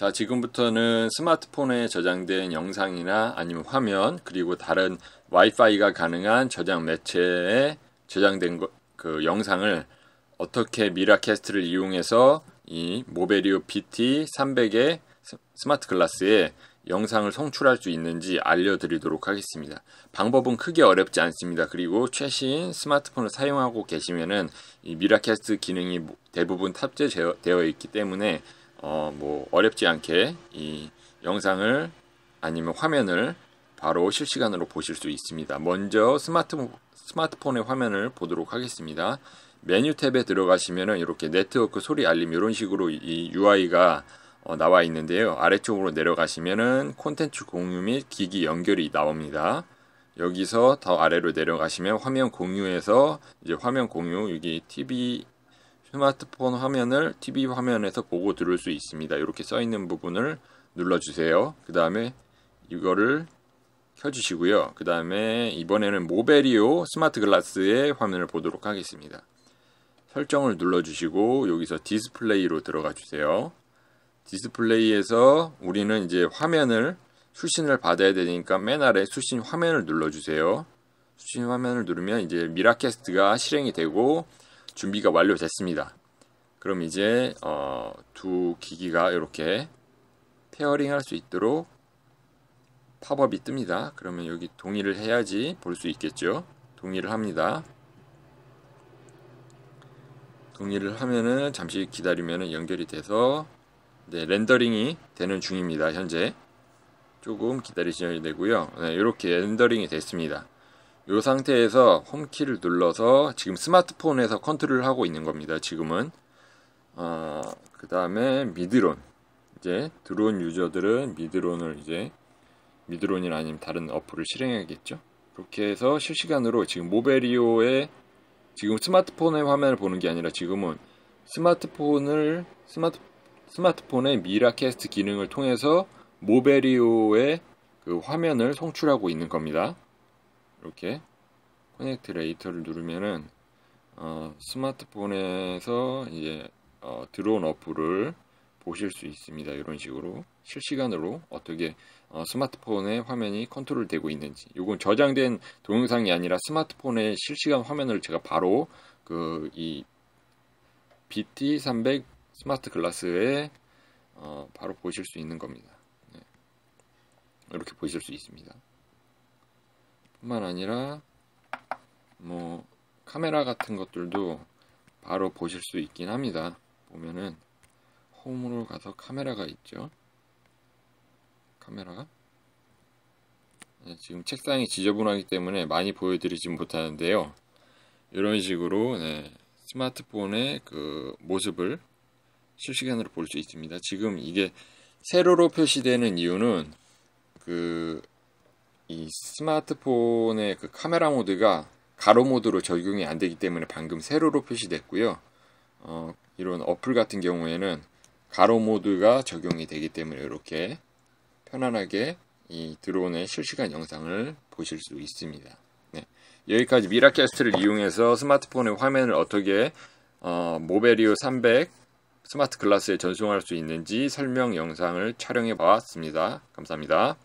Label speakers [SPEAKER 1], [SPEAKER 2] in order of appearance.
[SPEAKER 1] 자, 지금부터는 스마트폰에 저장된 영상이나 아니면 화면, 그리고 다른 와이파이가 가능한 저장 매체에 저장된 거, 그 영상을 어떻게 미라캐스트를 이용해서 이 모베리오 PT300의 스마트 글라스에 영상을 송출할 수 있는지 알려드리도록 하겠습니다. 방법은 크게 어렵지 않습니다. 그리고 최신 스마트폰을 사용하고 계시면은 이 미라캐스트 기능이 뭐 대부분 탑재되어 있기 때문에 어, 뭐 어렵지 않게 이 영상을 아니면 화면을 바로 실시간으로 보실 수 있습니다. 먼저 스마트, 스마트폰의 화면을 보도록 하겠습니다. 메뉴 탭에 들어가시면 이렇게 네트워크 소리 알림 이런 식으로 이 UI가 어, 나와 있는데요. 아래쪽으로 내려가시면은 콘텐츠 공유 및 기기 연결이 나옵니다. 여기서 더 아래로 내려가시면 화면 공유에서 이제 화면 공유 여기 TV 스마트폰 화면을 TV 화면에서 보고 들을 수 있습니다. 이렇게 써 있는 부분을 눌러주세요. 그 다음에 이거를 켜주시고요. 그 다음에 이번에는 모베리오 스마트 글라스의 화면을 보도록 하겠습니다. 설정을 눌러주시고 여기서 디스플레이로 들어가 주세요. 디스플레이에서 우리는 이제 화면을 수신을 받아야 되니까 맨 아래 수신 화면을 눌러주세요. 수신 화면을 누르면 이제 미라캐스트가 실행이 되고 준비가 완료됐습니다. 그럼 이제 어, 두 기기가 이렇게 페어링 할 수 있도록 팝업이 뜹니다. 그러면 여기 동의를 해야지 볼 수 있겠죠. 동의를 합니다. 동의를 하면은 잠시 기다리면 연결이 돼서 네, 렌더링이 되는 중입니다. 현재 조금 기다리셔야 되고요. 네, 이렇게 렌더링이 됐습니다. 이 상태에서 홈키를 눌러서 지금 스마트폰에서 컨트롤을 하고 있는 겁니다. 지금은 어, 그 다음에 미드론 이제 드론 유저들은 미드론을 이제 미드론이 아니면 다른 어플을 실행해야겠죠. 그렇게 해서 실시간으로 지금 모베리오의 지금 스마트폰의 화면을 보는 게 아니라 지금은 스마트폰을 스마트 스마트폰의 미라캐스트 기능을 통해서 모베리오의 그 화면을 송출하고 있는 겁니다. 이렇게 커넥트 레이터를 누르면은 어, 스마트폰에서 이제 어, 드론 어플을 보실 수 있습니다. 이런 식으로 실시간으로 어떻게 어, 스마트폰의 화면이 컨트롤 되고 있는지 이건 저장된 동영상이 아니라 스마트폰의 실시간 화면을 제가 바로 그 이 BT300 스마트 글라스에 어, 바로 보실 수 있는 겁니다. 네. 이렇게 보실 수 있습니다. 뿐만 아니라 뭐 카메라 같은 것들도 바로 보실 수 있긴 합니다. 보면은 홈으로 가서 카메라가 있죠. 카메라가 네, 지금 책상이 지저분하기 때문에 많이 보여드리지 못하는데요. 이런 식으로 네, 스마트폰의 그 모습을 실시간으로 볼 수 있습니다. 지금 이게 세로로 표시되는 이유는 그이 스마트폰의 그 카메라 모드가 가로 모드로 적용이 안 되기 때문에 방금 세로로 표시됐고요. 어, 이런 어플 같은 경우에는 가로 모드가 적용이 되기 때문에 이렇게 편안하게 이 드론의 실시간 영상을 보실 수 있습니다. 네. 여기까지 미라캐스트를 이용해서 스마트폰의 화면을 어떻게 어, 모베리오 300 스마트 글라스에 전송할 수 있는지 설명 영상을 촬영해 봤습니다 감사합니다.